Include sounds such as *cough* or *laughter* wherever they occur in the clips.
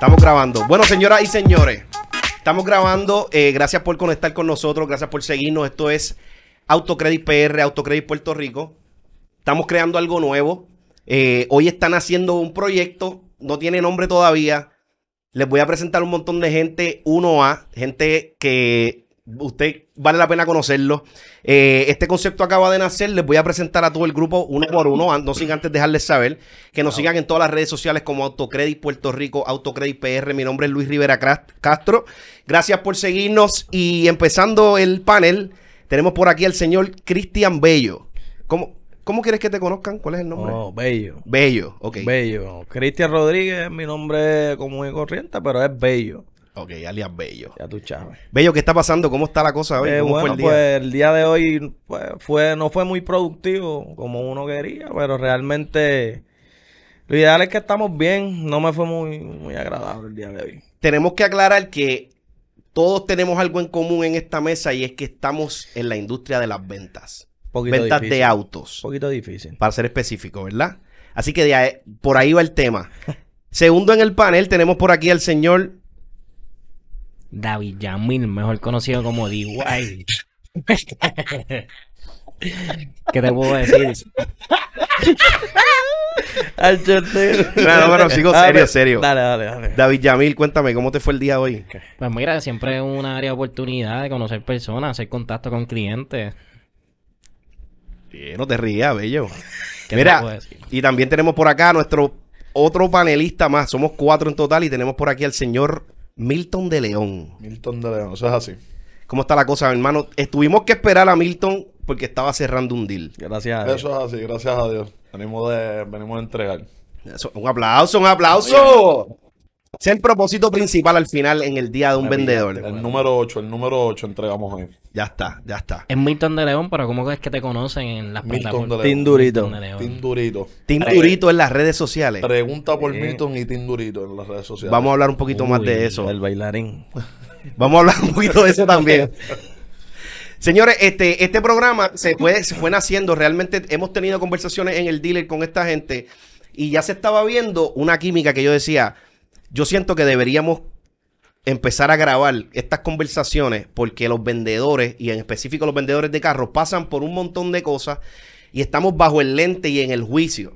Estamos grabando. Bueno, señoras y señores, estamos grabando. Eh, gracias por conectar con nosotros, gracias por seguirnos. Esto es Autocredit PR, Autocredit Puerto Rico. Estamos creando algo nuevo. Eh, hoy están haciendo un proyecto, no tiene nombre todavía. Les voy a presentar un montón de gente 1A, gente que Usted vale la pena conocerlo. Eh, este concepto acaba de nacer. Les voy a presentar a todo el grupo uno por uno. No sin antes dejarles saber que nos sigan en todas las redes sociales como Autocredit Puerto Rico, Autocredit PR. Mi nombre es Luis Rivera Castro. Gracias por seguirnos. Y empezando el panel, tenemos por aquí al señor Cristian Bello. ¿Cómo, ¿Cómo quieres que te conozcan? ¿Cuál es el nombre? No, oh, Bello. Bello, ok. Bello. Cristian Rodríguez es mi nombre común y corriente, pero es Bello. Ok, alias Bello. Ya tú sabes. Bello, ¿qué está pasando? ¿Cómo está la cosa hoy? Eh, bueno, el día? pues el día de hoy pues, fue, no fue muy productivo como uno quería, pero realmente lo ideal es que estamos bien. No me fue muy, muy agradable el día de hoy. Tenemos que aclarar que todos tenemos algo en común en esta mesa y es que estamos en la industria de las ventas. ventas de autos. Un poquito difícil. Para ser específico, ¿verdad? Así que por ahí va el tema. *laughs* Segundo en el panel tenemos por aquí al señor David Yamil, mejor conocido como D.Y. *laughs* ¿Qué te puedo decir? *laughs* No, sigo serio, serio. Dale, dale, dale. David Yamil, cuéntame, ¿cómo te fue el día hoy? Pues mira, siempre es una área de oportunidad de conocer personas, hacer contacto con clientes. no te rías, bello. Mira, y también tenemos por acá a nuestro otro panelista más. Somos cuatro en total y tenemos por aquí al señor Milton de León. Milton de León, eso es así. ¿Cómo está la cosa, hermano? Estuvimos que esperar a Milton porque estaba cerrando un deal. Gracias a Dios. Eso es así, gracias a Dios. Venimos, de, venimos a entregar. un aplauso, un aplauso sea el propósito principal al final en el día de un vendedor. El número 8, el número 8 entregamos ahí. Ya está, ya está. Es Milton de León, pero ¿cómo es que te conocen en las plataformas? Durito. Tindurito. Durito en las redes sociales. Pregunta por eh. Milton y Durito en las redes sociales. Vamos a hablar un poquito más de eso. El bailarín. Vamos a hablar un poquito de *laughs* eso también. Señores, este, este programa se se fue naciendo. Realmente hemos tenido conversaciones en el dealer con esta gente y ya se estaba viendo una química que yo decía, yo siento que deberíamos empezar a grabar estas conversaciones porque los vendedores, y en específico los vendedores de carros, pasan por un montón de cosas y estamos bajo el lente y en el juicio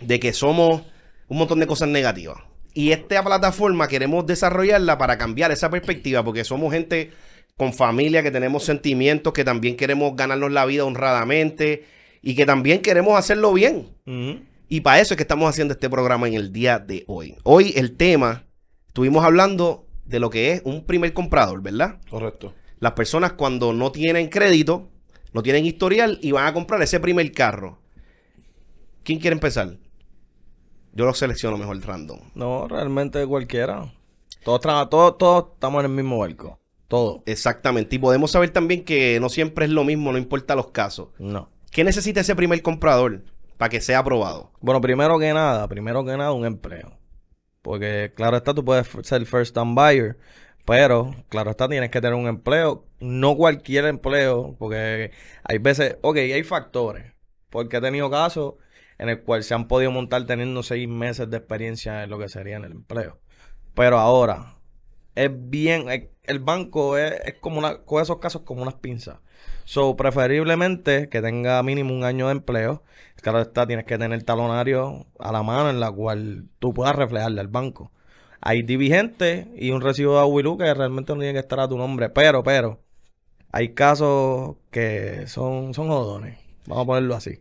de que somos un montón de cosas negativas. Y esta plataforma queremos desarrollarla para cambiar esa perspectiva porque somos gente con familia, que tenemos sentimientos, que también queremos ganarnos la vida honradamente y que también queremos hacerlo bien. Y para eso es que estamos haciendo este programa en el día de hoy. Hoy el tema, estuvimos hablando de lo que es un primer comprador, ¿verdad? Correcto. Las personas cuando no tienen crédito, no tienen historial y van a comprar ese primer carro. ¿Quién quiere empezar? Yo lo selecciono mejor random. No, realmente cualquiera. Todos, todos, todos estamos en el mismo barco. Todos. Exactamente. Y podemos saber también que no siempre es lo mismo, no importa los casos. No. ¿Qué necesita ese primer comprador? para que sea aprobado? Bueno, primero que nada, primero que nada, un empleo. Porque, claro está, tú puedes ser first time buyer, pero, claro está, tienes que tener un empleo. No cualquier empleo, porque hay veces, ok, hay factores. Porque he tenido casos en el cual se han podido montar teniendo seis meses de experiencia en lo que sería en el empleo. Pero ahora, es bien, el, banco es, como una, con esos casos como unas pinzas. So, preferiblemente que tenga mínimo un año de empleo. Claro está, tienes que tener el talonario a la mano en la cual tú puedas reflejarle al banco. Hay dirigentes y un recibo de luz que realmente no tiene que estar a tu nombre, pero, pero, hay casos que son, son jodones. Vamos a ponerlo así.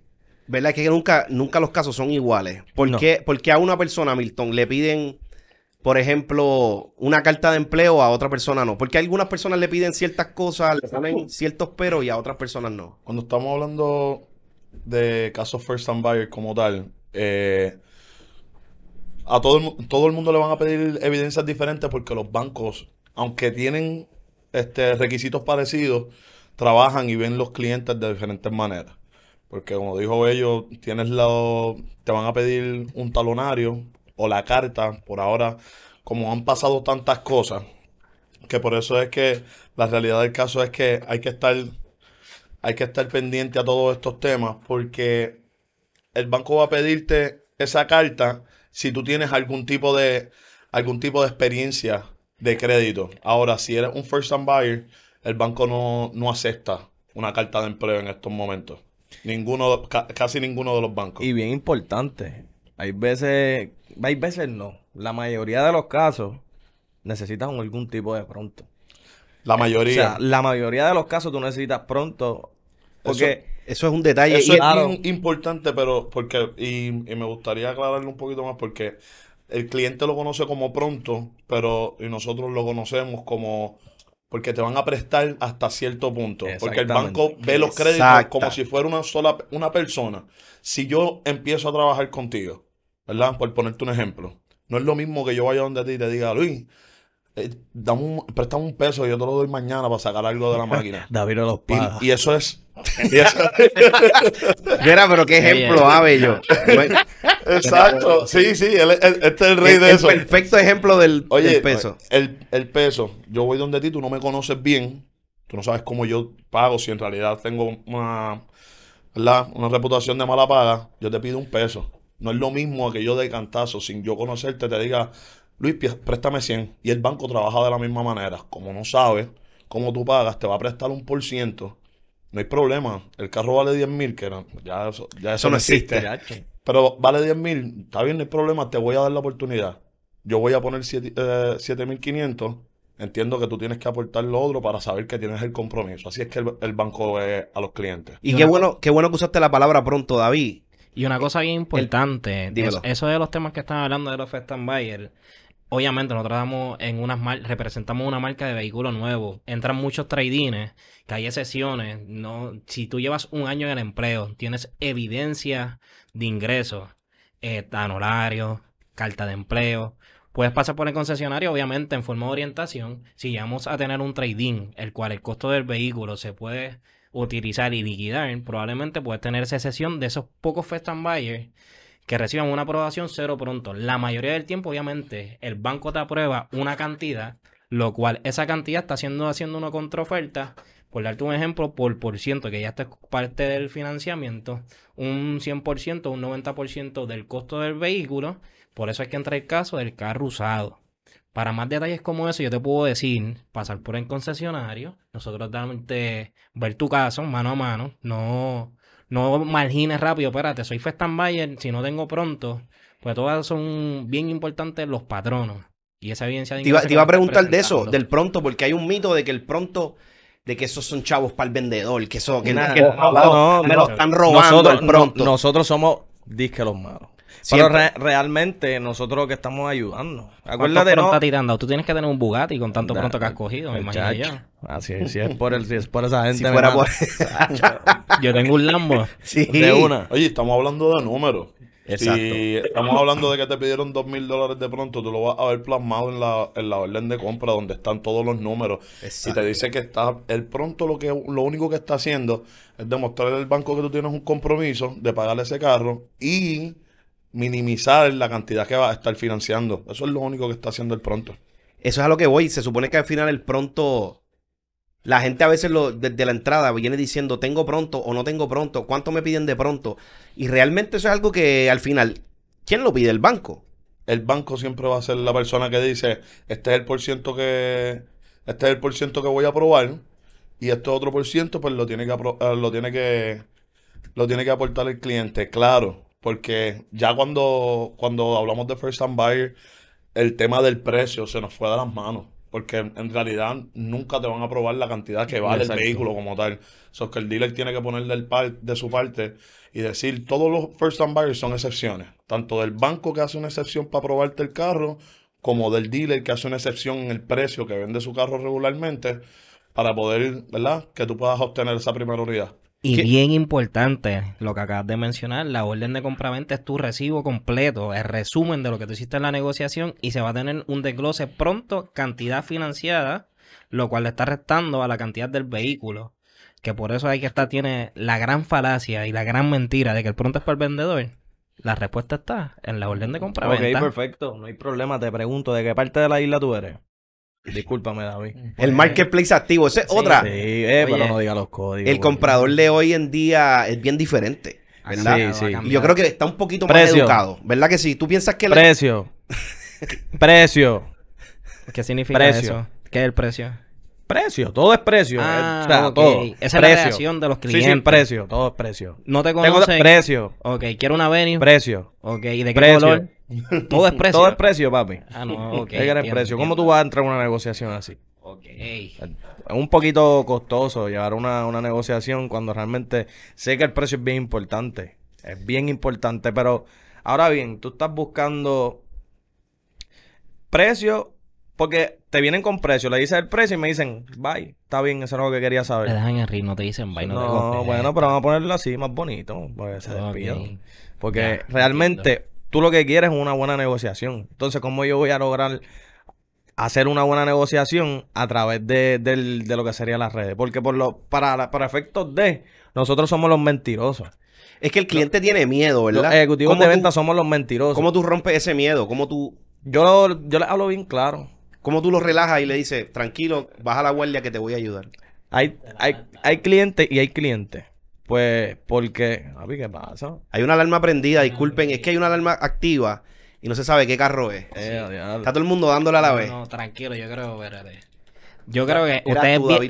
¿Verdad que nunca, nunca los casos son iguales? ¿Por, qué, porque a una persona, Milton, le piden, por ejemplo, una carta de empleo, a otra persona no? Porque a algunas personas le piden ciertas cosas, le salen ciertos peros y a otras personas no. Cuando estamos hablando de caso First and Buyer como tal, eh, a todo el, todo el mundo le van a pedir evidencias diferentes porque los bancos, aunque tienen este, requisitos parecidos, trabajan y ven los clientes de diferentes maneras. Porque como dijo ellos, tienes la, te van a pedir un talonario o la carta. Por ahora, como han pasado tantas cosas, que por eso es que la realidad del caso es que hay que estar hay que estar pendiente a todos estos temas porque el banco va a pedirte esa carta si tú tienes algún tipo de algún tipo de experiencia de crédito. Ahora, si eres un first time buyer, el banco no, acepta una carta de empleo en estos momentos. Ninguno, casi ninguno de los bancos. Y bien importante, hay veces, hay veces no. La mayoría de los casos necesitas algún tipo de pronto. La mayoría. O sea, la mayoría de los casos tú necesitas pronto porque eso, es un detalle. Eso es importante, pero porque, y, me gustaría aclararlo un poquito más, porque el cliente lo conoce como pronto, pero nosotros lo conocemos como porque te van a prestar hasta cierto punto. Porque el banco ve los créditos como si fuera una sola una persona. Si yo empiezo a trabajar contigo, ¿verdad? Por ponerte un ejemplo. No es lo mismo que yo vaya donde a ti te diga, Luis, eh, da un, peso un peso, yo te lo doy mañana para sacar algo de la máquina. *laughs* David los Y, eso es. *laughs* *laughs* Mira, pero qué ejemplo, ave yo Exacto, sí, sí, este es el rey de de el Perfecto ejemplo del, peso. El, peso, yo voy donde ti, tú no me conoces bien, tú no sabes cómo yo pago, si en realidad tengo una, una reputación de mala paga, yo te pido un peso. No es lo mismo que yo de cantazo, sin yo conocerte, te diga, Luis, préstame 100. Y el banco trabaja de la misma manera. Como no sabes cómo tú pagas, te va a prestar un por ciento. No hay problema. El carro vale 10 mil, que ya eso, no existe. pero vale 10 mil. Está bien, no hay problema. Te voy a dar la oportunidad. Yo voy a poner 7500. Eh, Entiendo que tú tienes que aportar lo otro para saber que tienes el compromiso. Así es que el, banco ve a los clientes. Y, qué bueno, qué bueno que usaste la palabra pronto, David. Y una eh, cosa bien importante, eso eso de los temas que están hablando de los Fest and Buyer, obviamente nosotros en representamos una marca de vehículo nuevo. Entran muchos tradines, que hay excepciones. No, si tú llevas un año en el empleo, tienes evidencia de ingresos, eh, horario, carta de empleo. Puedes pasar por el concesionario, obviamente, en forma de orientación. Si llegamos a tener un trading, el cual el costo del vehículo se puede utilizar y liquidar, probablemente puedes tener esa excepción de esos pocos first que reciban una aprobación cero pronto. La mayoría del tiempo, obviamente, el banco te aprueba una cantidad, lo cual esa cantidad está haciendo, haciendo una contraoferta. Por darte un ejemplo, por por ciento, que ya está parte del financiamiento, un 100%, un 90% del costo del vehículo. Por eso es que entra el caso del carro usado. Para más detalles como eso, yo te puedo decir, pasar por el concesionario, nosotros realmente, ver tu caso mano a mano, no no margines rápido, espérate, soy Festan Bayer, si no tengo pronto, pues todas son bien importantes los patronos. Y esa evidencia de Te iba, iba a preguntar de eso, del pronto, porque hay un mito de que el pronto de que esos son chavos para el vendedor, que eso que, nada, que me lo están robando el pronto. nosotros somos disque los malos. Pero realmente nosotros que estamos ayudando. Acuérdate, no? tirando? Tú tienes que tener un Bugatti con tanto pronto que has cogido, me imagino yo. Así, si es por es por esa gente. *laughs* yo tengo un Lambo. De una. Oye, estamos hablando de números. Exacto. Si estamos hablando de que te pidieron dos mil dólares de pronto, tú lo vas a ver plasmado en la, en la orden de compra donde están todos los números. Exacto. Y te dice que está, el pronto lo que lo único que está haciendo es demostrarle al banco que tú tienes un compromiso de pagarle ese carro y minimizar la cantidad que va a estar financiando. Eso es lo único que está haciendo el pronto. Eso es a lo que voy. Se supone que al final el pronto, la gente a veces lo, desde la entrada viene diciendo tengo pronto o no tengo pronto, cuánto me piden de pronto. Y realmente eso es algo que al final, ¿quién lo pide? El banco. El banco siempre va a ser la persona que dice, este es el por ciento que, este es el por que voy a aprobar y este otro por ciento pues lo tiene que, lo tiene que, lo tiene que aportar el cliente. Claro, porque ya cuando, cuando hablamos de First Time Buyer, el tema del precio se nos fue de las manos. Porque en realidad nunca te van a probar la cantidad que vale el vehículo como tal. es que el dealer tiene que poner del de su parte y decir, todos los first time buyers son excepciones. Tanto del banco que hace una excepción para probarte el carro, como del dealer que hace una excepción en el precio que vende su carro regularmente para poder, ¿verdad? Que tú puedas obtener esa primera unidad. Y bien importante lo que acabas de mencionar, la orden de compraventa es tu recibo completo, el resumen de lo que tú hiciste en la negociación y se va a tener un desglose pronto, cantidad financiada, lo cual le está restando a la cantidad del vehículo. Que por eso hay que estar, tiene la gran falacia y la gran mentira de que el pronto es para el vendedor. La respuesta está en la orden de compra-venta. Ok, perfecto, no hay problema. Te pregunto, ¿de qué parte de la isla tú eres? *laughs* Discúlpame, David. El pues, marketplace activo, esa es otra. Sí, eh, pero no diga los códigos. El comprador de hoy en día es bien diferente. ¿Verdad? Sí, sí yo creo que está un poquito más educado. ¿Verdad que sí? ¿Tú piensas que... el Precio. *laughs* Precio. ¿Qué significa Precio. eso? ¿Qué es el precio? precio, todo es precio. Eh, ah, o sea, todo. Esa es la reacción de los clientes. Sí, precio, todo es precio. No te conocen. precio. Ok, quiero una venue. Precio. Ok, ¿y de qué color? *laughs* todo es precio. Todo es precio, papi. Ah, no, ok. ¿Qué precio? ¿Cómo tú vas a entrar en una negociación así? Ok. Un poquito costoso llevar una, una negociación cuando realmente sé que el precio es bien importante. Es bien importante, pero ahora bien, tú estás buscando precio, porque te vienen con precio, le dices el precio y me dicen, bye, está bien, eso es lo que quería saber. Te dejan en ritmo, no te dicen bye, no, no te No, bueno, pero vamos a ponerlo así, más bonito, porque se Porque realmente tú lo que quieres es una buena negociación. Entonces, ¿cómo yo voy a lograr hacer una buena negociación a través de, lo que serían las redes? Porque por lo, para, para efectos de, nosotros somos los mentirosos. Es que el cliente tiene miedo, ¿verdad? Los ejecutivos de venta somos los mentirosos. ¿Cómo tú rompes ese miedo? ¿Cómo tú...? Yo, yo les hablo bien claro. ¿Cómo tú lo relajas y le dices, tranquilo, baja la guardia que te voy a ayudar? Hay, hay, hay clientes y hay clientes. Pues, porque. A ¿qué pasa? Hay una alarma prendida, disculpen, es que hay una alarma activa y no se sabe qué carro es. Está todo el mundo dándole a la vez. No, tranquilo, yo creo, espérate. Yo creo que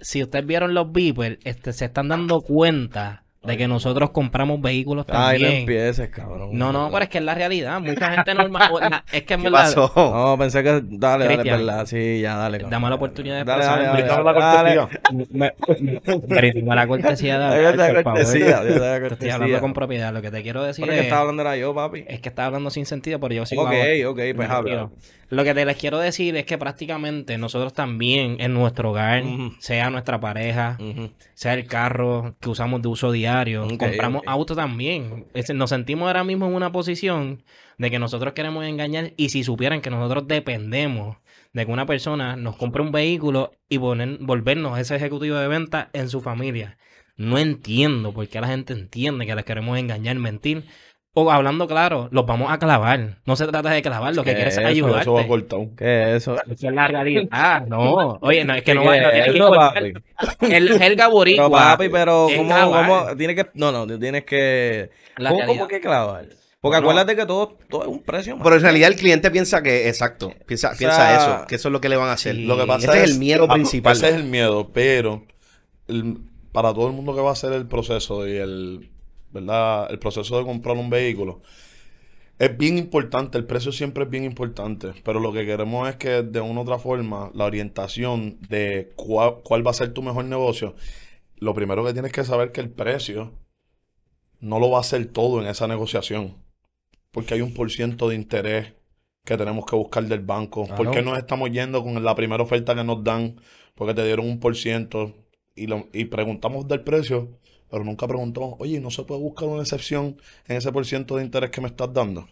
si, ustedes vieron los beepers, este, se están dando cuenta de que nosotros compramos vehículos Ay, también. Ay, no empieces, cabrón. No, no, pero es que es la realidad. Mucha gente normal. es que en verdad. Pasó? No, pensé que. Dale, Cristian, dale, verdad. Sí, ya, dale. Dame la oportunidad de dale, Dale, dale, dale, la cortesía. Me, la cortesía. Dale, la cortesía. Estoy hablando con propiedad. Lo que te quiero decir. es que estaba hablando era yo, papi. Es que estaba hablando sin sentido, pero yo sigo. Ok, ok, pues habla. Lo que te les quiero decir es que prácticamente nosotros también en nuestro hogar, sea nuestra pareja, sea el carro que usamos de uso diario compramos autos auto también. nos sentimos ahora mismo en una posición de que nosotros queremos engañar y si supieran que nosotros dependemos de que una persona nos compre un vehículo y poner, volvernos ese ejecutivo de venta en su familia. No entiendo por qué la gente entiende que las queremos engañar, mentir o hablando claro, los vamos a clavar. No se trata de clavar, lo que quieres es ayudarte. Eso va cortón. ¿Qué es eso? es la Ah, *laughs* no. Oye, no, es que no va no, es *laughs* El, el No, papi, pero ¿cómo, ¿cómo? Tienes que... No, no, tienes que... ¿Cómo, que clavar? Porque acuérdate que todo, todo es un precio. Pero en realidad el cliente piensa que, exacto, piensa, piensa eso, que eso es lo que le van a hacer. Ese Lo que pasa este es, el miedo principal. Ese es el miedo, pero para todo el mundo que va a hacer el proceso y el ¿verdad? El proceso de comprar un vehículo. Es bien importante, el precio siempre es bien importante, pero lo que queremos es que de una u otra forma la orientación de cuál, va a ser tu mejor negocio, lo primero que tienes que saber es que el precio no lo va a hacer todo en esa negociación, porque hay un por ciento de interés que tenemos que buscar del banco, porque nos estamos yendo con la primera oferta que nos dan, porque te dieron un por ciento y, lo, y preguntamos del precio pero nunca preguntó, oye, ¿no se puede buscar una excepción en ese por ciento de interés que me estás dando?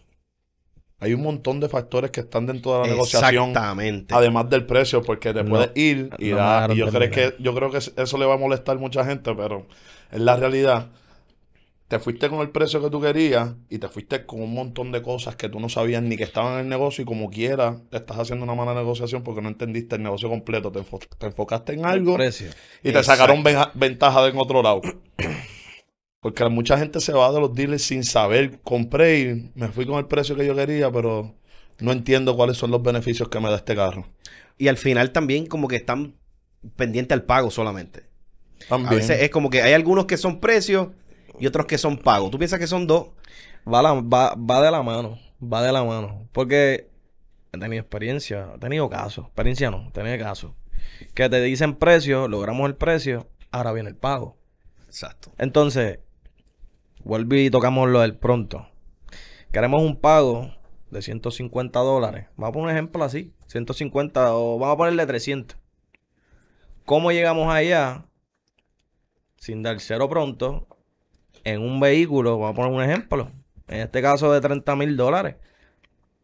Hay un montón de factores que están dentro de la negociación. Exactamente. Además del precio, porque te puedes ir y, yo, creo que, yo creo que eso le va a molestar a mucha gente, pero es la realidad te fuiste con el precio que tú querías y te fuiste con un montón de cosas que tú no sabías ni que estaban en el negocio y como quiera estás haciendo una mala negociación porque no entendiste el negocio completo, te, enfocaste en algo y te sacaron ventaja de en otro lado. *clears throat* Porque mucha gente se va de los dealers sin saber, compré y me fui con el precio que yo quería, pero no entiendo cuáles son los beneficios que me da este carro. Y al final también como que están pendientes al pago solamente. También. es como que hay algunos que son precios y otros que son pagos. ¿Tú piensas que son dos? Va, va, de la mano, va de la mano. Porque he tenido experiencia, he tenido casos, experiencia no, he tenido casos. Que te dicen precio, logramos el precio, ahora viene el pago. Exacto. Entonces, vuelvo y tocamos lo del pronto. Queremos un pago de 150 dólares. Vamos a poner un ejemplo así, 150 o vamos a ponerle 300. ¿Cómo llegamos allá? Sin dar cero pronto, en un vehículo, vamos a poner un ejemplo, en este caso de 30 mil dólares,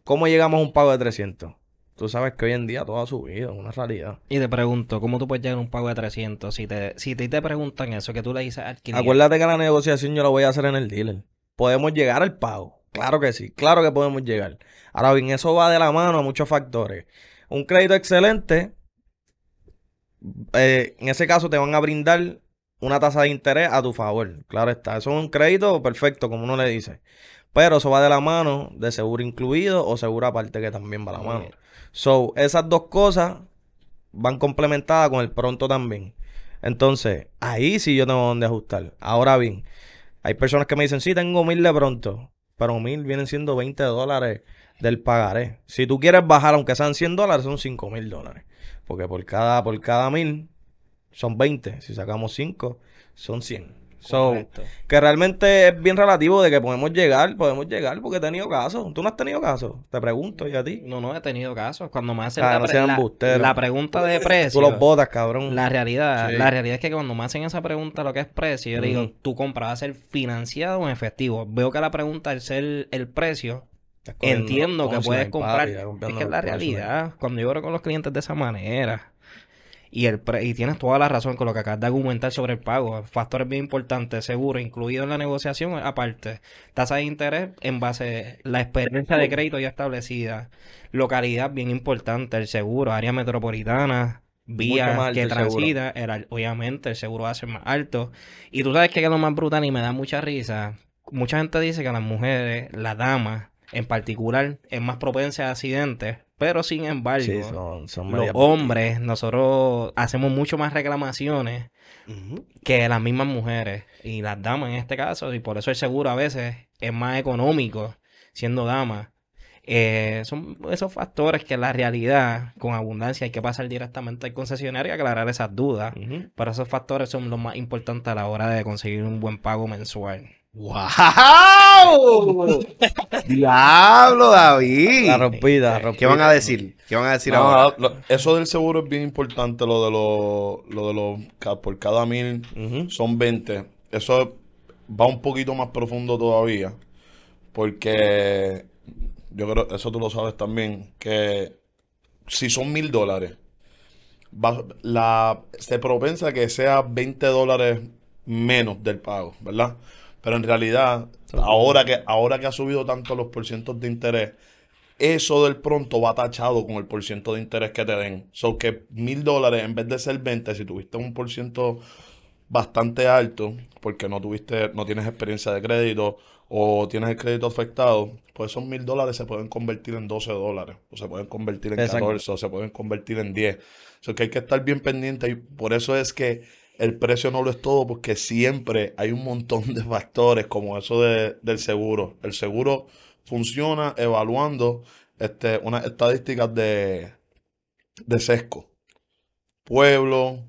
¿cómo llegamos a un pago de 300? Tú sabes que hoy en día todo ha subido, es una realidad. Y te pregunto, ¿cómo tú puedes llegar a un pago de 300? Si te, si te, preguntan eso, que tú le dices al cliente. Acuérdate que la negociación yo la voy a hacer en el dealer. Podemos llegar al pago. Claro que sí, claro que podemos llegar. Ahora bien, eso va de la mano a muchos factores. Un crédito excelente, eh, en ese caso te van a brindar una tasa de interés a tu favor. Claro está, eso es un crédito perfecto, como uno le dice. Pero eso va de la mano de seguro incluido o seguro aparte que también va a la mano. So, esas dos cosas van complementadas con el pronto también. Entonces, ahí sí yo tengo donde ajustar. Ahora bien, hay personas que me dicen, sí, tengo mil de pronto, pero mil vienen siendo 20 dólares del pagaré. Si tú quieres bajar, aunque sean 100 dólares, son 5 mil dólares. Porque por cada, por cada mil son 20. Si sacamos 5, son 100. So, que realmente es bien relativo de que podemos llegar, podemos llegar, porque he tenido casos. ¿Tú no has tenido casos? Te pregunto ¿y a ti. No, no, he tenido casos. Cuando me hacen ah, la, pregunta de precio. los botas, cabrón. La realidad, la realidad es que cuando me hacen esa pregunta, lo que es precio, yo digo, ¿tu compra va a ser financiado o en efectivo? Veo que la pregunta, al ser el precio, Entiendo que puedes comprar. es que es la realidad. Cuando yo hablo con los clientes de esa manera, y, el pre y tienes toda la razón con lo que acabas de argumentar sobre el pago. Factores bien importantes, seguro, incluido en la negociación, aparte. Tasa de interés en base a la experiencia de crédito ya establecida. Localidad bien importante, el seguro, área metropolitana, vías que transita, obviamente el seguro va a ser más alto. Y tú sabes que es lo más brutal y me da mucha risa. Mucha gente dice que las mujeres, las damas en particular, es más propensa a accidentes pero sin embargo, los hombres, nosotros hacemos mucho más reclamaciones que las mismas mujeres y las damas en este caso. Y por eso el seguro a veces es más económico siendo dama. Eh, son esos factores que la realidad, con abundancia, hay que pasar directamente al concesionario y aclarar esas dudas. Pero esos factores son los más importantes a la hora de conseguir un buen pago mensual. ¡Wow! *laughs* ¡Diablo, David! La rompida, la eh, rompida. ¿Qué van a decir? ¿Qué van a decir ahora? eso del seguro es bien importante, lo de los... de los por cada mil son 20. Eso va un poquito más profundo todavía. Porque yo creo, eso tú lo sabes también, que si son mil dólares, se propensa que sea 20 dólares menos del pago, ¿verdad? Pero en realidad, ahora que, ahora que ha subido tanto los porcientos de interés, eso del pronto va tachado con el porciento de interés que te den. So que mil dólares en vez de ser 20, si tuviste un porciento bastante alto, porque no tuviste, no tienes experiencia de crédito o tienes el crédito afectado, pues esos mil dólares se pueden convertir en 12 dólares, o se pueden convertir en 14, o se pueden convertir en 10. O sea, que hay que estar bien pendiente y por eso es que el precio no lo es todo porque siempre hay un montón de factores como eso del seguro. El seguro funciona evaluando este, unas estadísticas de, de sesco. Pueblo,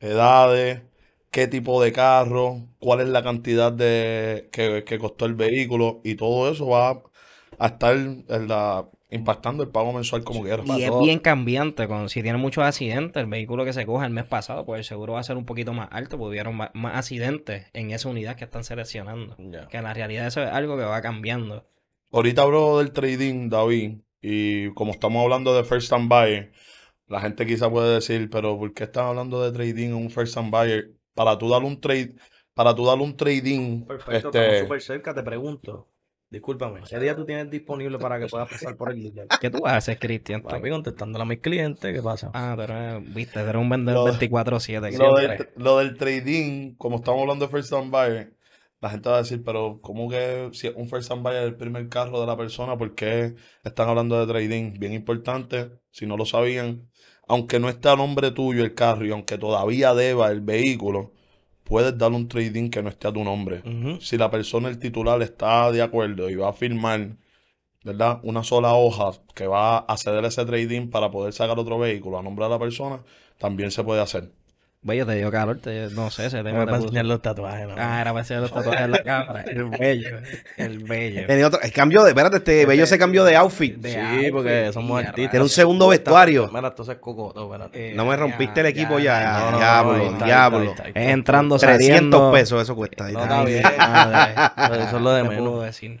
edades, qué tipo de carro, cuál es la cantidad de, que, que costó el vehículo y todo eso va a estar en la, impactando el pago mensual como quiera. Y es bien cambiante, con, si tiene muchos accidentes, el vehículo que se coja el mes pasado, pues el seguro va a ser un poquito más alto, porque hubieron más, accidentes en esa unidad que están seleccionando. Que en la realidad eso es algo que va cambiando. Ahorita hablo del trading, David, y como estamos hablando de first and buyer, la gente quizá puede decir, pero ¿por qué estás hablando de trading en un first and buyer? Para tú darle un trade, para tú darle un trading. Perfecto, este, súper cerca, te pregunto. Discúlpame, ¿qué día tú tienes disponible para que puedas pasar por el *laughs* ¿Qué tú haces, Cristian? Estoy contestándole a mis clientes, ¿qué pasa? Ah, pero viste, eres un vendedor 24-7. Lo, del, trading, como estamos hablando de first time buyer, la gente va a decir, pero ¿cómo que si un first time buyer el primer carro de la persona, por qué están hablando de trading? Bien importante, si no lo sabían, aunque no está a nombre tuyo el carro y aunque todavía deba el vehículo, puedes dar un trading que no esté a tu nombre. Si la persona, el titular, está de acuerdo y va a firmar, ¿verdad? Una sola hoja que va a ceder ese trading para poder sacar otro vehículo a nombre de la persona, también se puede hacer. Bello, te digo calor, no sé, se te Era para enseñar los tatuajes, ¿no? Ah, era para enseñar los tatuajes en la cámara. *laughs* El bello, el bello. El, otro, cambio de, espérate, este bello se cambió de outfit. sí, porque somos artistas. Tiene un segundo vestuario. Mira, entonces cocoto, eh, no me rompiste el equipo ya, diablo, diablo. Es entrando, 300 pesos eso cuesta. No, está bien. Eso es lo de menos. decir.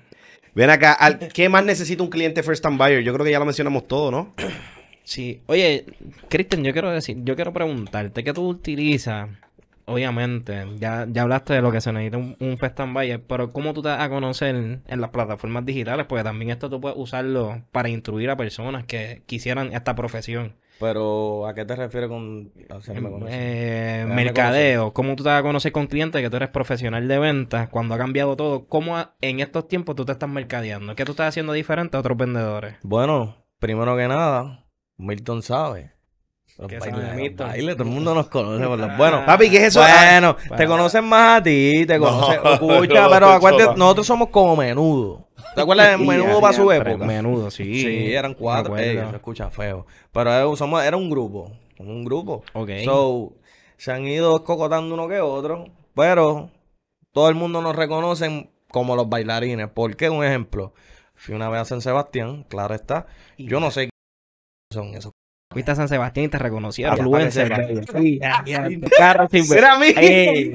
Ven acá, ¿qué más necesita un cliente first time buyer? Yo creo que ya lo mencionamos todo, ¿no? Sí. Oye, Kristen, yo quiero decir, yo quiero preguntarte, ¿qué tú utilizas? Obviamente, ya, ya hablaste de lo que se necesita un, un Fest pero ¿cómo tú te vas a conocer en las plataformas digitales? Porque también esto tú puedes usarlo para instruir a personas que quisieran esta profesión. Pero, ¿a qué te refieres con eh, mercadeo. ¿Cómo tú te vas a conocer con clientes que tú eres profesional de ventas cuando ha cambiado todo? ¿Cómo en estos tiempos tú te estás mercadeando? ¿Qué tú estás haciendo diferente a otros vendedores? Bueno, primero que nada, Milton sabe. Los bailes, le todo el mundo nos conoce por *laughs* ah. Papi, ¿qué es eso? Bueno, ah. te conocen más a ti, te conocen. *laughs* pero acuérdate, nosotros somos como menudo. ¿Te acuerdas de *laughs* menudo para su época? Menudo, sí. Sí, eran cuatro. ellos se escucha feo. Pero eh, era un grupo. Un grupo. Ok. So, se han ido cocotando uno que otro. Pero todo el mundo nos reconoce como los bailarines. ¿Por qué? Un ejemplo. Fui una vez a San Sebastián, claro está. Yo no sé son esos. Fuiste a San Sebastián y te reconocieron. A Carro sin Era mí.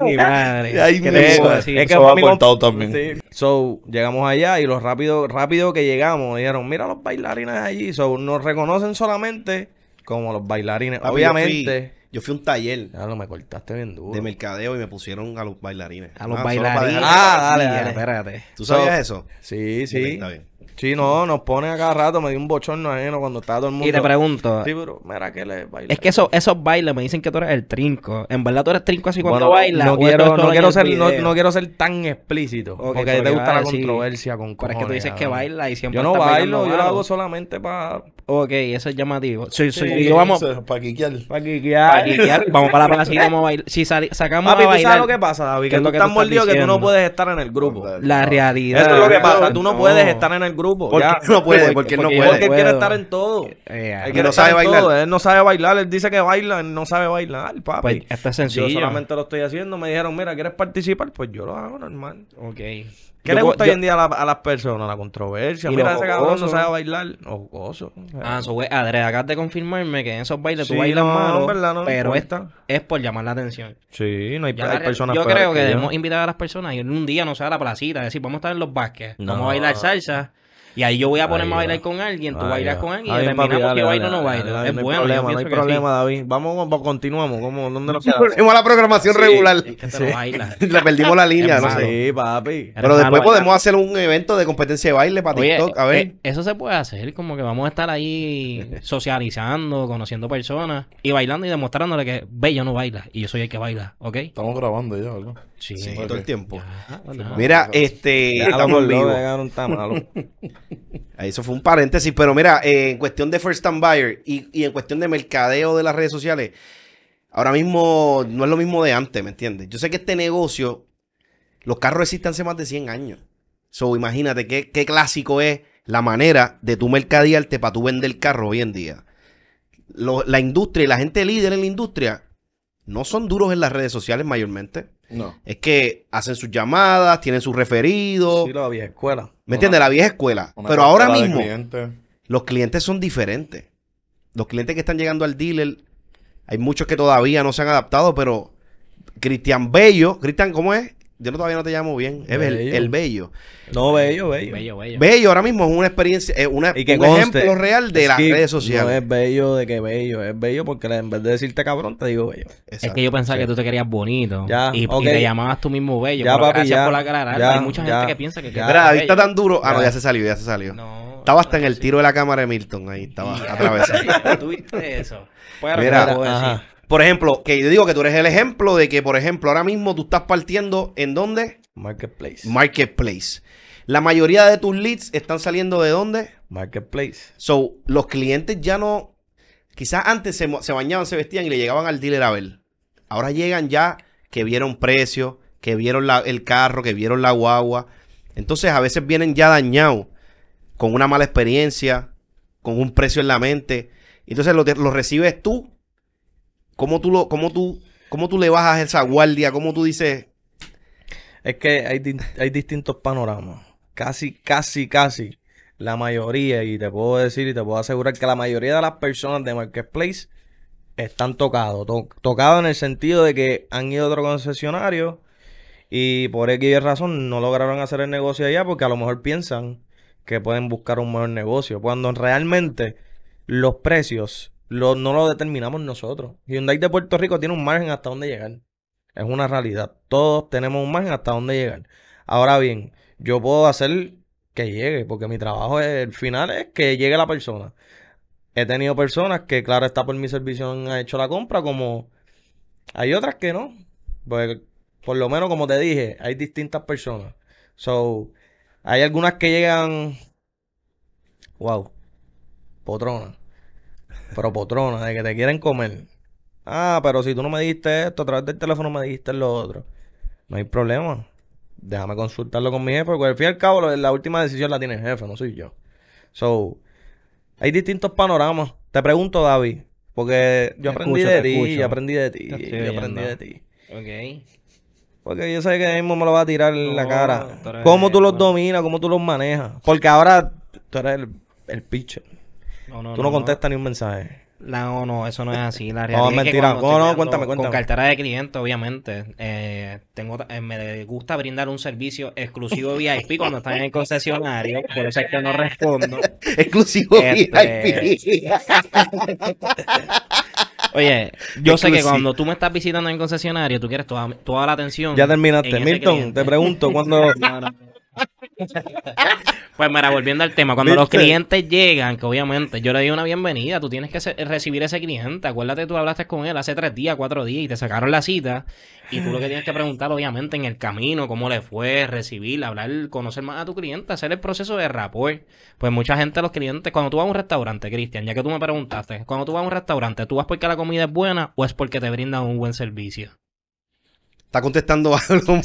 Mi madre. Ay, Es que ha cortado también. So, llegamos allá y lo rápido, rápido que llegamos, dijeron, mira los bailarines allí. So, nos reconocen solamente como los bailarines. Obviamente. Yo fui a un taller. Claro, me cortaste bien duro. De mercadeo y me pusieron a los bailarines. A los ah, bailarines. Ah, dale, espérate. ¿Tú sabías eso? Sí, sí. Está bien. Sí, no, nos pone a cada rato, me dio un bochorno ajeno cuando estaba todo el mundo. Y te pregunto. Sí, pero mira que le baila. Es que eso, esos bailes me dicen que tú eres el trinco. En verdad tú eres trinco así cuando bailas. No quiero, no quiero ser, no, no, quiero ser tan explícito. a porque te gusta la controversia con cosas Pero es que tú dices que baila y siempre. Yo no bailo, yo lo hago solamente para. Ok, eso es llamativo. Sí, sí, y yo vamos. Para quiquear. Para quiquear. Para quiquear. vamos para la plaza vamos a bailar. Si sacamos a bailar. ¿tú sabes lo que pasa, David? Que tú estás mordido que tú no puedes estar en el grupo. La realidad. Eso es lo que pasa. Tú no puedes estar en el grupo porque no puede, porque, no puede. Porque quiere estar en todo. Eh, él, no sabe bailar. él dice que baila, no sabe bailar, papi. Pues, está sencillo. Yo solamente lo estoy haciendo. Me dijeron, mira, ¿quieres participar? Pues yo lo hago normal. Ok. ¿Qué le gusta hoy en día a, las personas? La controversia. Mira, ese cabrón no sabe bailar. Ah, acabas de confirmarme que en esos bailes tú bailas no, verdad, pero es, es por llamar la atención. Sí, no hay, personas Yo creo que, debemos invitar a las personas y un día, no sea la placita, decir, vamos a estar en los básquetes, vamos a bailar salsa y ahí yo voy a ponerme a bailar con alguien, tú bailas con alguien y que que bailo o no baila. Es bueno. Problema, no hay problema, David. Vamos, continuamos. ¿Cómo, ¿Dónde *laughs* la programación regular. *laughs* Le perdimos la línea, no sé. Sí, papi. Pero después podemos hacer un evento de competencia de baile para TikTok. A eh, ver. Eh, eso se puede hacer, como que vamos a estar ahí *laughs* socializando, conociendo personas y bailando y demostrándole que ve, no baila y yo soy el que baila, ¿ok? Estamos grabando ya, ¿verdad? Sí, todo el tiempo. Mira, este, estamos vivos. Eso fue un paréntesis, pero mira, eh, en cuestión de first time buyer y, en cuestión de mercadeo de las redes sociales, ahora mismo no es lo mismo de antes, ¿me entiendes? Yo sé que este negocio, los carros existen hace más de 100 años. So, imagínate qué, clásico es la manera de tu mercadearte para tú vender carro hoy en día. la industria y la gente líder en la industria no son duros en las redes sociales mayormente. No. Es que hacen sus llamadas, tienen sus referidos. Sí, la vieja escuela. ¿Me entiendes? La vieja escuela. Pero ahora mismo, los clientes son diferentes. Los clientes que están llegando al dealer, hay muchos que todavía no se han adaptado, pero Cristian Bello, Cristian, ¿cómo es? yo no, todavía no te llamo bien. Es El, bello. No, bello, bello. Bello, bello. Bello ahora mismo es una experiencia, es eh, un ejemplo real de las redes sociales. No es bello de que bello, es bello porque en vez de decirte cabrón, te digo bello. es que yo pensaba que tú te querías bonito. y, y, te llamabas tú mismo bello. Ya, papi, gracias por la Hay mucha gente que piensa que. Mira, ahí está tan duro. Ah, no, ya se salió, ya se salió. No. Estaba hasta en el tiro de la cámara de Milton, ahí estaba atravesado. *laughs* ¿Tuviste eso? Pues, mira, por ejemplo, que yo digo que tú eres el ejemplo de que, por ejemplo, ahora mismo tú estás partiendo en dónde? Marketplace. Marketplace. La mayoría de tus leads están saliendo de dónde? Marketplace. So, los clientes ya no. Quizás antes se, bañaban, se vestían y le llegaban al dealer a ver. Ahora llegan ya que vieron precio, que vieron el carro, que vieron la guagua. Entonces a veces vienen ya dañados, con una mala experiencia, con un precio en la mente. Entonces lo, lo recibes tú ¿Cómo tú, lo, cómo tú, cómo tú le bajas esa guardia? ¿Cómo tú dices? Es que hay, distintos panoramas. Casi, casi, casi. La mayoría, y te puedo decir y te puedo asegurar que la mayoría de las personas de Marketplace están tocados. tocados en el sentido de que han ido a otro concesionario y por X razón no lograron hacer el negocio allá porque a lo mejor piensan que pueden buscar un mejor negocio. Cuando realmente los precios no lo determinamos nosotros. Hyundai de Puerto Rico tiene un margen hasta donde llegar. Es una realidad. Todos tenemos un margen hasta donde llegar. Ahora bien, yo puedo hacer que llegue, porque mi trabajo el final es que llegue la persona. He tenido personas que, claro, está por mi servicio, han hecho la compra, como hay otras que no. Pues, por lo menos, como te dije, hay distintas personas. So, hay algunas que llegan, wow, potronas pero potrona de que te quieren comer. Ah, pero si tú no me diste esto, a través del teléfono me diste lo otro. No hay problema. Déjame consultarlo con mi jefe, porque al fin y al cabo la última decisión la tiene el jefe, no soy yo. So, hay distintos panoramas. Te pregunto, David, porque yo aprendí, de ti, yo aprendí de ti, aprendí de ti. Ok. Porque yo sé que él mismo me lo va a tirar en la cara. ¿Cómo tú los dominas? ¿Cómo tú los manejas? Porque ahora tú eres el, el pitcher. No, no, Tú no, contestas ni un mensaje. no, no, eso no es así. La realidad no, mentira. no, no, cuéntame, cuéntame. Con cartera de cliente, obviamente. Eh, tengo, eh, me gusta brindar un servicio exclusivo VIP *laughs* cuando están en el concesionario. Por eso es que no respondo. *laughs* exclusivo este, VIP. Oye, yo sé que cuando tú me estás visitando en el concesionario, tú quieres toda, la atención. Ya terminaste. Milton, te pregunto, cuando... *laughs* *laughs* pues mira, volviendo al tema, cuando los clientes llegan, que obviamente yo le doy una bienvenida, tú tienes que recibir a ese cliente. Acuérdate, tú hablaste con él hace tres días, cuatro días y te sacaron la cita. Y tú lo que tienes que preguntar, obviamente, en el camino, cómo le fue, recibir, hablar, conocer más a tu cliente, hacer el proceso de rapport. Pues mucha gente, los clientes, cuando tú vas a un restaurante, Cristian, ya que tú me preguntaste, cuando tú vas a un restaurante, ¿tú vas porque la comida es buena o es porque te brindan un buen servicio? Está contestando algo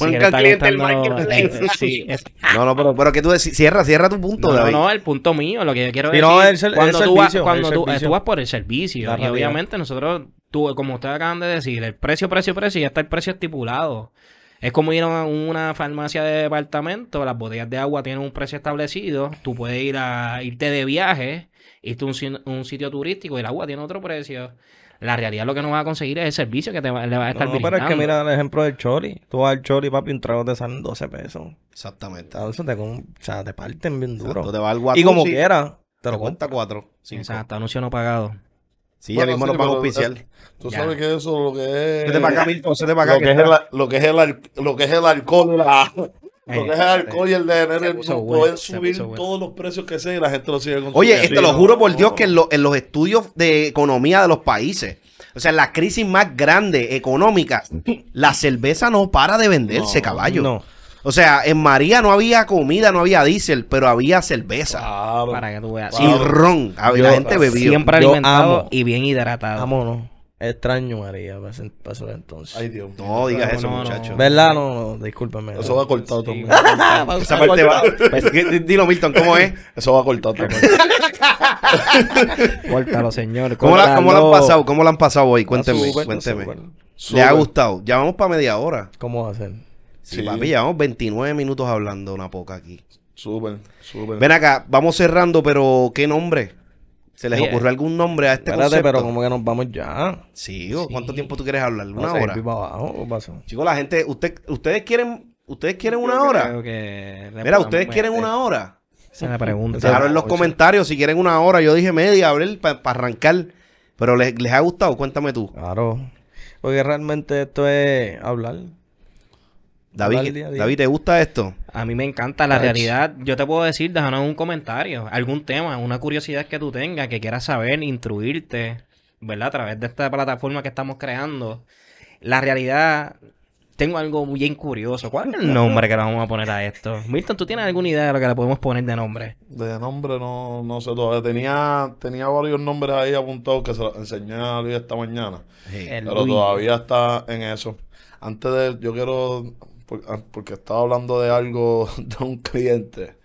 No, no, pero, que tú decís, cierra, tu punto. No, no, no, el punto mío, lo que quiero decir. cuando tú, vas, cuando eh, tú, vas por el servicio. y obviamente nosotros, como ustedes acaban de decir, el precio, precio, precio, ya está el precio estipulado. Es como ir a una farmacia de departamento, las botellas de agua tienen un precio establecido, tú puedes ir a irte de viaje, irte a un sitio turístico y el agua tiene otro precio. La realidad lo que no vas a conseguir es el servicio que te va, le va a estar bien. no, pero es que mira el ejemplo del chori. Tú vas al chori, papi, un trago te salen 12 pesos. Exactamente. Entonces te, o sea, te parten bien duro. te va y como quieras, quiera, te lo cuenta 4. Exacto, anuncio no pagado. Sí, el mismo lo pago oficial. Eh, tú sabes que eso lo que es. te paga te paga. Lo que, es lo, que es el, lo que es el alcohol, la, lo eh, es el alcohol y el pueden subir todos los precios que sean y la gente lo sigue consumiendo. Oye, te lo juro por Dios que en, los estudios de economía de los países o sea, la crisis más grande económica, la cerveza no para de venderse, caballo. O sea, en María no había comida, no había diésel, pero había cerveza. para que tú veas. Y ron. la gente bebía. Siempre alimentado y bien hidratado. Vámonos. Extraño María para entonces. Ay, Dios. No, digas eso, muchachos muchacho. ¿Verdad? No, no, discúlpame. Eso va cortado también. parte Dilo, Milton, ¿cómo es? Eso va cortado también. *laughs* Córtalo, señor. ¿Cómo, lo han pasado? ¿Cómo han pasado hoy? Cuénteme, ¿Le ha gustado? Ya vamos para media hora. ¿Cómo va a ser? Sí, papi, llevamos 29 minutos hablando una poca aquí. Súper, súper. Ven acá, vamos cerrando, pero ¿qué nombre? ¿Se les ocurre ocurrió algún nombre a este espérate, pero como que nos vamos ya. Sí, ¿cuánto tiempo tú quieres hablar? ¿Una hora? Para Chicos, la gente... ¿Ustedes quieren ustedes quieren una hora? Mira, ¿ustedes quieren este una hora? Se me pregunta. Claro, en los comentarios si quieren una hora. Yo dije media, Abril, para arrancar. Pero les, les ha gustado, cuéntame tú. Claro. Porque realmente esto es hablar. David, ¿te gusta esto? A mí me encanta la realidad. Yo te puedo decir, déjanos un comentario, algún tema, una curiosidad que tú tengas, que quieras saber, instruirte, ¿verdad? A través de esta plataforma que estamos creando. La realidad, tengo algo bien curioso. ¿Cuál es el nombre que le vamos a poner a esto? Milton, ¿tú tienes alguna idea de lo que le podemos poner de nombre? De nombre no, no sé todavía. Tenía, tenía varios nombres ahí apuntados que se los enseñé a Luis esta mañana. Pero todavía está en eso. Antes de, yo quiero Ah, porque estaba hablando de algo *laughs* de un cliente,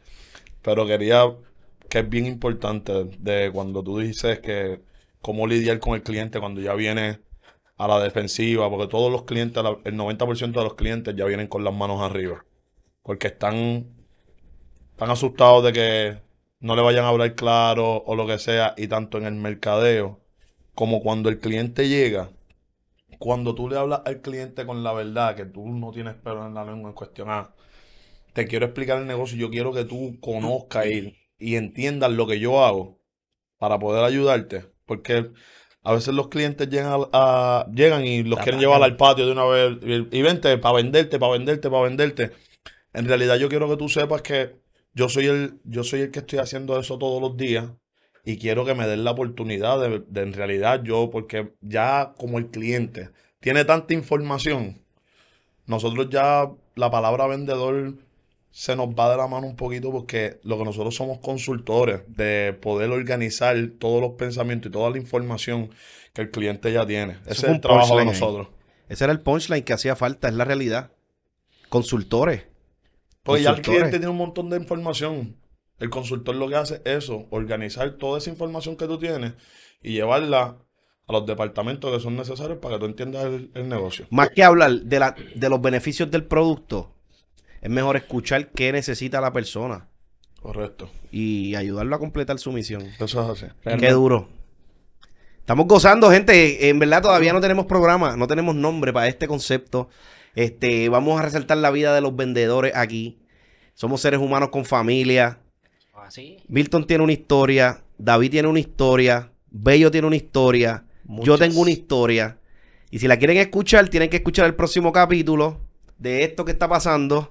pero quería que es bien importante de cuando tú dices que cómo lidiar con el cliente cuando ya viene a la defensiva, porque todos los clientes, el 90% de los clientes ya vienen con las manos arriba, porque están, están asustados de que no le vayan a hablar claro o lo que sea, y tanto en el mercadeo como cuando el cliente llega, cuando tú le hablas al cliente con la verdad, que tú no tienes pelo en la lengua en cuestionar, te quiero explicar el negocio, yo quiero que tú conozcas y, y entiendas lo que yo hago para poder ayudarte. Porque a veces los clientes llegan, a, llegan y los quieren llevar al patio de una vez y, vente para venderte, para venderte, para venderte. En realidad yo quiero que tú sepas que yo soy el, yo soy el que estoy haciendo eso todos los días y quiero que me den la oportunidad de, en realidad yo, porque ya como el cliente tiene tanta información, nosotros ya la palabra vendedor se nos va de la mano un poquito porque lo que nosotros somos consultores de poder organizar todos los pensamientos y toda la información que el cliente ya tiene. Ese es el trabajo de nosotros. Ese era el punchline que hacía falta, es la realidad. Consultores. Pues ya el cliente tiene un montón de información. El consultor lo que hace es eso, organizar toda esa información que tú tienes y llevarla a los departamentos que son necesarios para que tú entiendas el, negocio. Más que hablar de, los beneficios del producto, es mejor escuchar qué necesita la persona. Correcto. Y ayudarlo a completar su misión. Eso es así. Qué duro. Estamos gozando, gente. En verdad todavía no tenemos programa, no tenemos nombre para este concepto. Este, vamos a resaltar la vida de los vendedores aquí. Somos seres humanos con familia. Milton tiene una historia, David tiene una historia, Bello tiene una historia, yo tengo una historia. Y si la quieren escuchar, tienen que escuchar el próximo capítulo de esto que está pasando.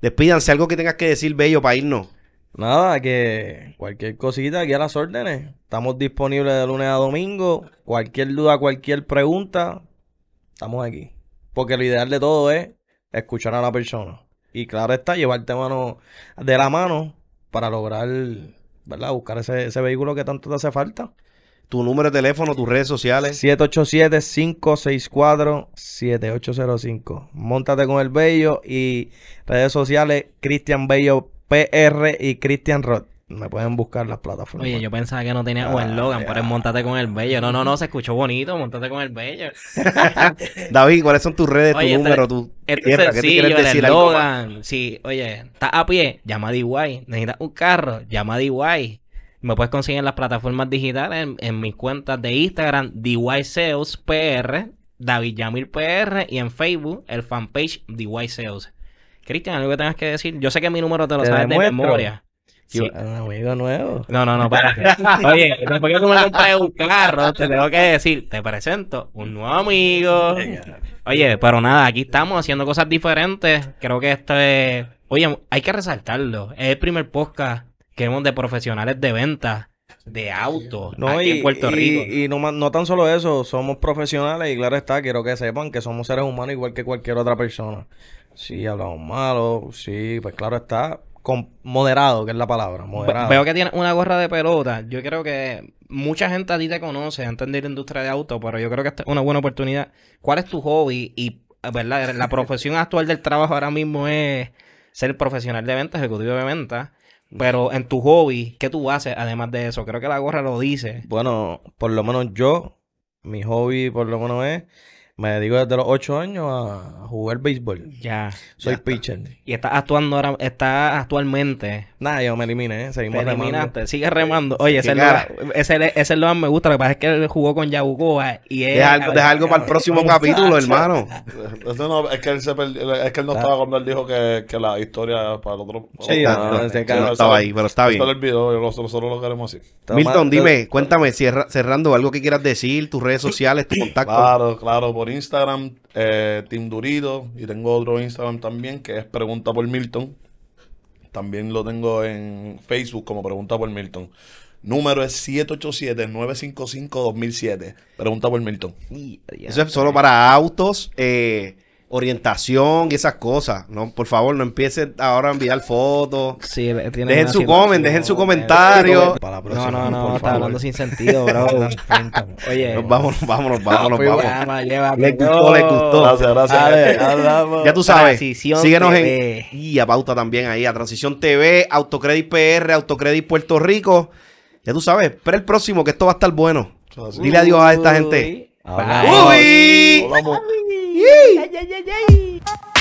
Despídanse, algo que tengas que decir, Bello, para irnos. Nada, que cualquier cosita aquí a las órdenes. Estamos disponibles de lunes a domingo. Cualquier duda, cualquier pregunta, estamos aquí. Porque lo ideal de todo es escuchar a la persona. Y claro está, llevarte mano de la mano para lograr, ¿verdad? Buscar ese, vehículo que tanto te hace falta. Tu número de teléfono, tus redes sociales. 787-564-7805. Montate con el Bello y redes sociales Cristian Bello PR y Cristian Roth me pueden buscar las plataformas. Oye, yo pensaba que no tenía un ah, Logan, pero montate con el bello. No, no, no, se escuchó bonito, montate con el bello. *laughs* David, ¿cuáles son tus redes, tu este número, tu este tierra? ¿Qué te quieres decir? Logan, sí, oye, estás a pie, llama a DIY. Necesitas un carro, llama a DIY. Me puedes conseguir en las plataformas digitales, en, mis cuentas de Instagram, DIY Sales PR, David Yamil PR y en Facebook, el fanpage DIY Sales. Cristian, algo que tengas que decir. Yo sé que mi número te lo sabes de memoria. Un ah, amigo nuevo. No, no, no, espérate. *laughs* Oye, después que tú me compras un carro, te tengo que decir, te presento un nuevo amigo. Oye, pero nada, aquí estamos haciendo cosas diferentes. Creo que este. Oye, hay que resaltarlo. Es el primer podcast que vemos de profesionales de ventas de autos, aquí en Puerto Rico. Y, no, tan solo eso, somos profesionales y claro está, quiero que sepan que somos seres humanos igual que cualquier otra persona. sí hablamos malo, sí, pues claro está, con moderado, que es la palabra, moderado. Veo que tiene una gorra de pelota. Yo creo que mucha gente a ti te conoce antes de la industria de auto, pero yo creo que esta es una buena oportunidad. ¿Cuál es tu hobby? Y, ¿verdad? *laughs* La profesión actual del trabajo ahora mismo es ser profesional de venta, ejecutivo de venta. Pero en tu hobby, ¿qué tú haces además de eso? Creo que la gorra lo dice. Bueno, por lo menos yo, mi hobby por lo menos es me dedico desde los ocho años a jugar béisbol. Ya. Soy pitcher. Y está actuando ahora, está actualmente. Nada, yo me elimine Seguimos remando. eliminaste, remando. Oye, ese, es Lo, ese, el lo me gusta. Lo que pasa es que él jugó con Yabucoa y es Deja algo, para el próximo capítulo, hermano. es que él, se perdió, es que él no ah. estaba cuando él dijo que, que la historia para el otro... Sí, no, ah, no, estaba ahí, pero está bien. Lo olvidó, nosotros lo queremos así. Milton, dime, cuéntame, cerrando algo que quieras decir, tus redes sociales, tus contactos. Claro, claro, por Instagram, eh, Tim Durido, y tengo otro Instagram también que es Pregunta por Milton. También lo tengo en Facebook como Pregunta por Milton. Número es 787-955-2007. Pregunta por Milton. Eso es solo para autos. Eh, orientación y esas cosas. No, por favor, no empiecen ahora a enviar fotos. Eh, dejen su comen eh, dejen su comentario. no, no, no, está hablando sin sentido, bro. *laughs* Oye. Nos vámonos, vámonos, vámonos, ah, vámonos. Le gustó, le gustó. Gracias, gracias. *laughs* ya tú sabes. síguenos en y a pauta también ahí a Transición TV, Autocredit PR, Autocredit Puerto Rico. Ya tú sabes, pero el próximo que esto va a estar bueno. Dile adiós a esta gente. Uy. yay, yay, yay, yay.